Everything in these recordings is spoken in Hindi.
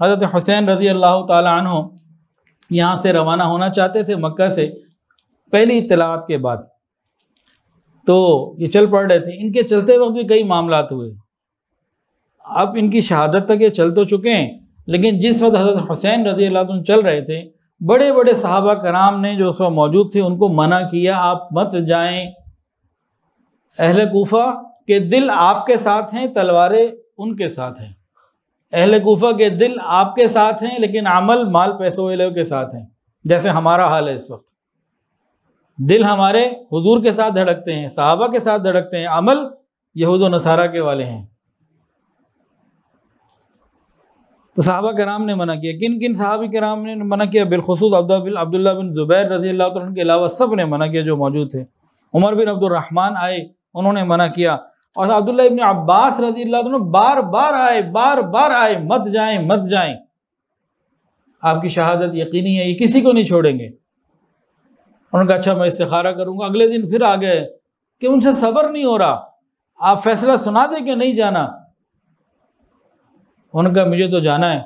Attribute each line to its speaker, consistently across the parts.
Speaker 1: हज़रत हुसैन रज़ी अल्लाह तु यहाँ से रवाना होना चाहते थे मक्का से पहली इतलात के बाद तो ये चल पड़ रहे थे इनके चलते वक्त भी कई मामला हुए अब इनकी शहादत तक ये चल तो चुके हैं लेकिन जिस वक्त हज़रत हुसैन रजी अल्लाह चल रहे थे बड़े बड़े साहबा कराम ने जो उस वक्त मौजूद थे उनको मना किया आप मत जाएं अहल कोफा के दिल आपके साथ हैं तलवारें उनके साथ हैं अहल कोफा के दिल आपके साथ हैं लेकिन अमल माल पैसों वाले के साथ हैं जैसे हमारा हाल है इस वक्त दिल हमारे हुजूर के साथ धड़कते हैं सहाबा के साथ धड़कते हैं अमल यहूद नसारा के वाले हैं तो साहबा कराम ने मना किया किन किन साहब कराम ने मना किया बिलखसूस अब्दुल्ला बिन ज़ुबैर रजी अल्लाह के अलावा सब ने मना किया जो मौजूद थे उमर बिन अब्दुलरहमान आए उन्होंने मना किया और अब्दुल्ला इबन अब्बास रजी दोनों बार बार आए बार बार आए मत जाएं मत जाएं आपकी शहादत यकीनी है ये किसी को नहीं छोड़ेंगे उन्होंने कहा अच्छा मैं इस्तारा करूँगा अगले दिन फिर आ गए कि उनसे सब्र नहीं हो रहा आप फैसला सुना दे कि नहीं जाना उन्होंने कहा मुझे तो जाना है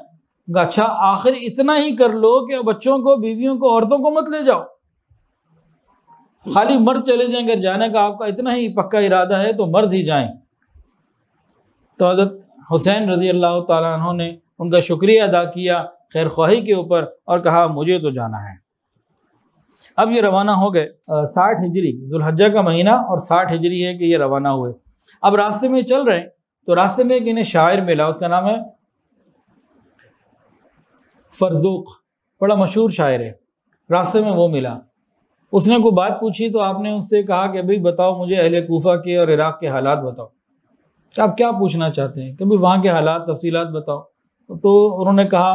Speaker 1: उनका अच्छा आखिर इतना ही कर लो कि बच्चों को बीवियों को औरतों को मत ले जाओ खाली मर्द चले जाएं अगर जाने का आपका इतना ही पक्का इरादा है तो मर्द ही जाएं तो हज़रत हुसैन रजी अल्लाह तु ने उनका शुक्रिया अदा किया खैर ख्वाही के ऊपर और कहा मुझे तो जाना है अब ये रवाना हो गए साठ हिजरी दुल्हजा का महीना और साठ हिजरी है कि ये रवाना हुए अब रास्ते में चल रहे हैं तो रास्ते में एक इन्हें शायर मिला उसका नाम है फरजूक बड़ा मशहूर शायर है रास्ते में वो मिला उसने कोई बात पूछी तो आपने उससे कहा कि भाई बताओ मुझे अहल कोफा के और इराक़ के हालात बताओ तो आप क्या पूछना चाहते हैं कि भाई वहाँ के हालात तफसीलात बताओ तो उन्होंने कहा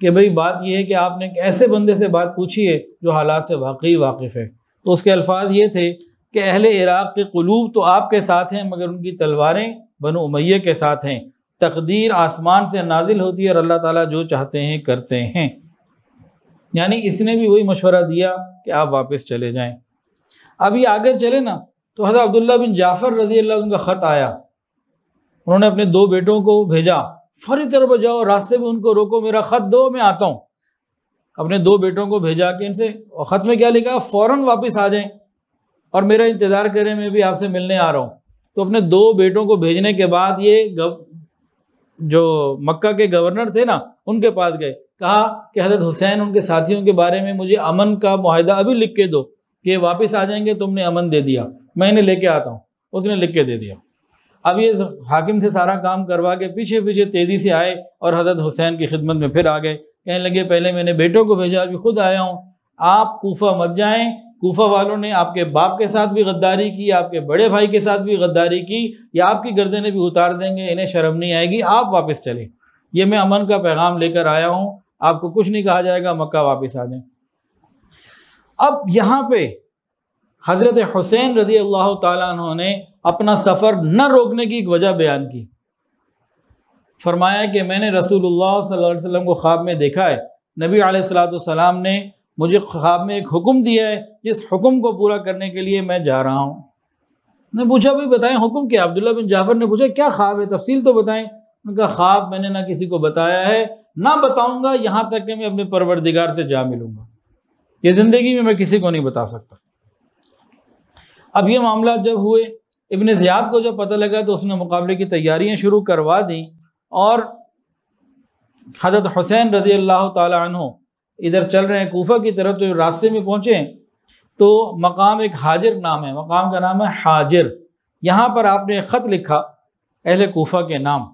Speaker 1: कि भाई बात यह है कि आपने एक ऐसे बंदे से बात पूछी है जो हालात से वाकई वाकिफ़ है तो उसके अल्फाज ये थे कि अहल इराक़ के कलूब तो आपके साथ हैं मगर उनकी तलवारें बनो उमैये के साथ हैं तकदीर आसमान से नाजिल होती है और अल्लाह ताला जो चाहते हैं करते हैं यानी इसने भी वही मशवरा दिया कि आप वापस चले जाएं अभी आगे चले ना तो हज़रत अब्दुल्ला बिन जाफ़र रजी अल्लाह उनका ख़त आया उन्होंने अपने दो बेटों को भेजा फरी तरफ जाओ रास्ते में उनको रोको मेरा ख़त दो मैं आता हूँ अपने दो बेटों को भेजा कि इनसे और ख़त में क्या लिखा फ़ौरन वापस आ जाएं और मेरा इंतज़ार करें मैं भी आपसे मिलने आ रहा हूँ तो अपने दो बेटों को भेजने के बाद ये जो मक्का के गवर्नर थे ना उनके पास गए कहा कि हजरत हुसैन उनके साथियों के बारे में मुझे अमन का माहिदा अभी लिख के दो कि वापस आ जाएंगे तुमने अमन दे दिया मैं इन्हें लेके आता हूँ उसने लिख के दे दिया अब ये हाकिम से सारा काम करवा के पीछे पीछे तेज़ी से आए और हजरत हुसैन की खिदमत में फिर आ गए कहने लगे पहले मैंने बेटों को भेजा अभी खुद आया हूँ आप कोफा मत जाएं कोफा वालों ने आपके बाप के साथ भी गद्दारी की आपके बड़े भाई के साथ भी गद्दारी की या आपकी गर्दनें भी उतार देंगे इन्हें शर्म नहीं आएगी आप वापस चलें ये मैं अमन का पैगाम लेकर आया हूँ आपको कुछ नहीं कहा जाएगा मक्का वापस आ जाए अब यहाँ पे हज़रत हुसैन रजी अल्लाह तु ने अपना सफ़र न रोकने की एक वजह बयान की फरमाया कि मैंने रसूलुल्लाह सल्लल्लाहु अलैहि वसल्लम को ख्वाब में देखा है नबी आलाम ने मुझे ख्वाब में एक हुक्म दिया है इस हुक्म को पूरा करने के लिए मैं जा रहा हूँ ने पूछा भाई बताएं हुक्म क्या अब्दुल्ला बिन जाफर ने पूछा क्या ख्वाब है तफसील तो बताएं उनका ख्वाब मैंने ना किसी को बताया है ना बताऊंगा यहाँ तक कि मैं अपने परवरदिगार से जा मिलूंगा ये ज़िंदगी में मैं किसी को नहीं बता सकता अब ये मामला जब हुए इबन ज़ियाद को जब पता लगा तो उसने मुकाबले की तैयारियाँ शुरू करवा दी और हजरत हुसैन रज़ी अल्लाह तु इधर चल रहे हैं कोफा की तरफ तो रास्ते में पहुँचे तो मकाम एक हाजिर नाम है मकाम का नाम है हाजिर यहाँ पर आपने एक ख़त लिखा अहल कोफा के नाम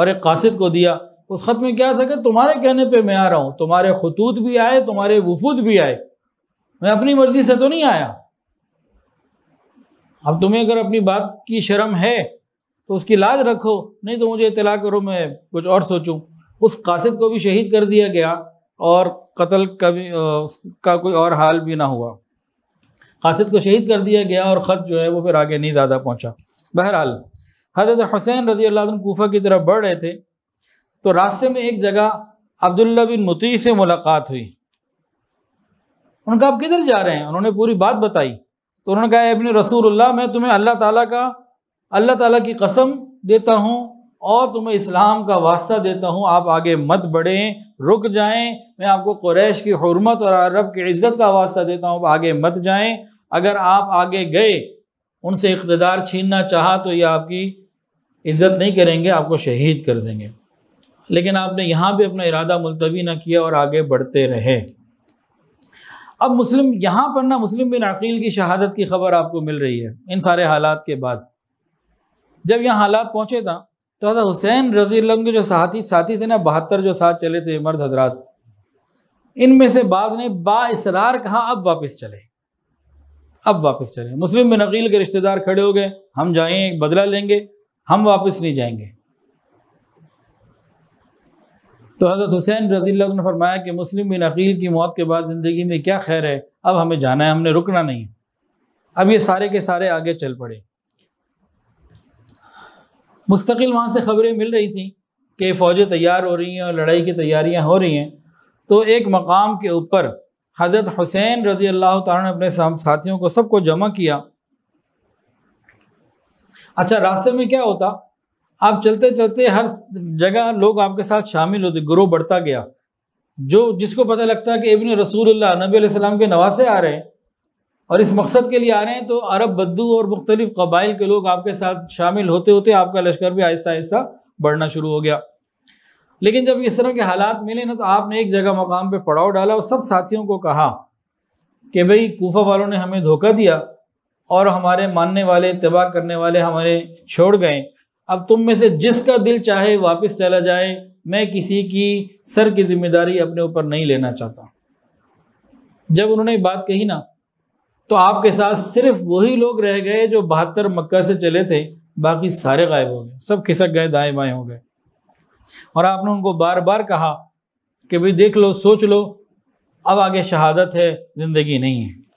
Speaker 1: और एक कासिद को दिया उस ख़त में क्या था कि तुम्हारे कहने पे मैं आ रहा हूँ तुम्हारे खतूत भी आए तुम्हारे वफूद भी आए मैं अपनी मर्ज़ी से तो नहीं आया अब तुम्हें अगर अपनी बात की शर्म है तो उसकी लाज रखो नहीं तो मुझे इतला करो मैं कुछ और सोचूं उस कासिद को भी शहीद कर दिया गया और कत्ल कभी का कोई और हाल भी ना हुआ कासिद को शहीद कर दिया गया और ख़त जो है वो फिर आगे नहीं ज़्यादा पहुँचा बहरहाल हजरत हुसैन रजी अल्लाह कोफा की तरफ बढ़ रहे थे तो रास्ते में एक जगह अब्दुल्ला बिन मुती से मुलाकात हुई उनका आप किधर जा रहे हैं उन्होंने पूरी बात बताई तो उन्होंने कहा अपने रसूल मैं तुम्हें अल्लाह ताला का अल्लाह ताला की कसम देता हूँ और तुम्हें इस्लाम का वास्ता देता हूँ आप आगे मत बढ़ें रुक जाएं मैं आपको क्रैश की हरमत और अरब की इज़्ज़त का वास्ता देता हूँ आगे मत जाएं अगर आप आगे गए उनसे इकतदार छीनना चाहा तो ये आपकी इज़्ज़त नहीं करेंगे आपको शहीद कर देंगे लेकिन आपने यहाँ भी अपना इरादा मुलतवी ना किया और आगे बढ़ते रहे अब मुस्लिम यहाँ पर ना मुस्लिम बिन अकील की शहादत की खबर आपको मिल रही है इन सारे हालात के बाद जब यहाँ हालात पहुँचे था तो हजरत हुसैन रजी के जो साथी साथी थे ना बहत्तर जो साथ चले थे मर्द हजरात इनमें से बाद ने बासरार कहा अब वापस चले अब वापस चले मुस्लिम बिन अकील के रिश्तेदार खड़े हो गए हम जाएं बदला लेंगे हम वापस नहीं जाएंगे तो हज़रत हुसैन रजी ने फरमाया कि मुस्लिम बिन अकील की मौत के बाद ज़िंदगी में क्या खैर है अब हमें जाना है हमने रुकना नहीं अब ये सारे के सारे आगे चल पड़े मुस्तकिल वहाँ से ख़बरें मिल रही थी कि फ़ौजें तैयार हो रही हैं और लड़ाई की तैयारियाँ हो रही हैं तो एक मकाम के ऊपर हज़रत हुसैन रज़ी अल्लाह तारा ने अपने साथियों को सबको जमा किया अच्छा रास्ते में क्या होता आप चलते चलते हर जगह लोग आपके साथ शामिल होते ग्रोह बढ़ता गया जो जिसको पता लगता है कि इबन रसूल नबी सलाम के नवासे आ रहे हैं और इस मकसद के लिए आ रहे हैं तो अरब बद्दू और मुख्तलिफ़ कबाइल के लोग आपके साथ शामिल होते होते आपका लश्कर भी आहिस्ता आहिस्ता बढ़ना शुरू हो गया लेकिन जब इस तरह के हालात मिले ना तो आपने एक जगह मकाम पर पड़ाव डाला और सब साथियों को कहा कि भाई कोफा वालों ने हमें धोखा दिया और हमारे मानने वाले तबाह करने वाले हमारे छोड़ गए अब तुम में से जिसका दिल चाहे वापस चला जाए मैं किसी की सर की जिम्मेदारी अपने ऊपर नहीं लेना चाहता जब उन्होंने बात कही ना तो आपके साथ सिर्फ वही लोग रह गए जो बहत्तर मक्का से चले थे बाकी सारे गायब हो गए सब खिसक गए दाएं बाएं हो गए और आपने उनको बार बार कहा कि भाई देख लो सोच लो अब आगे शहादत है ज़िंदगी नहीं है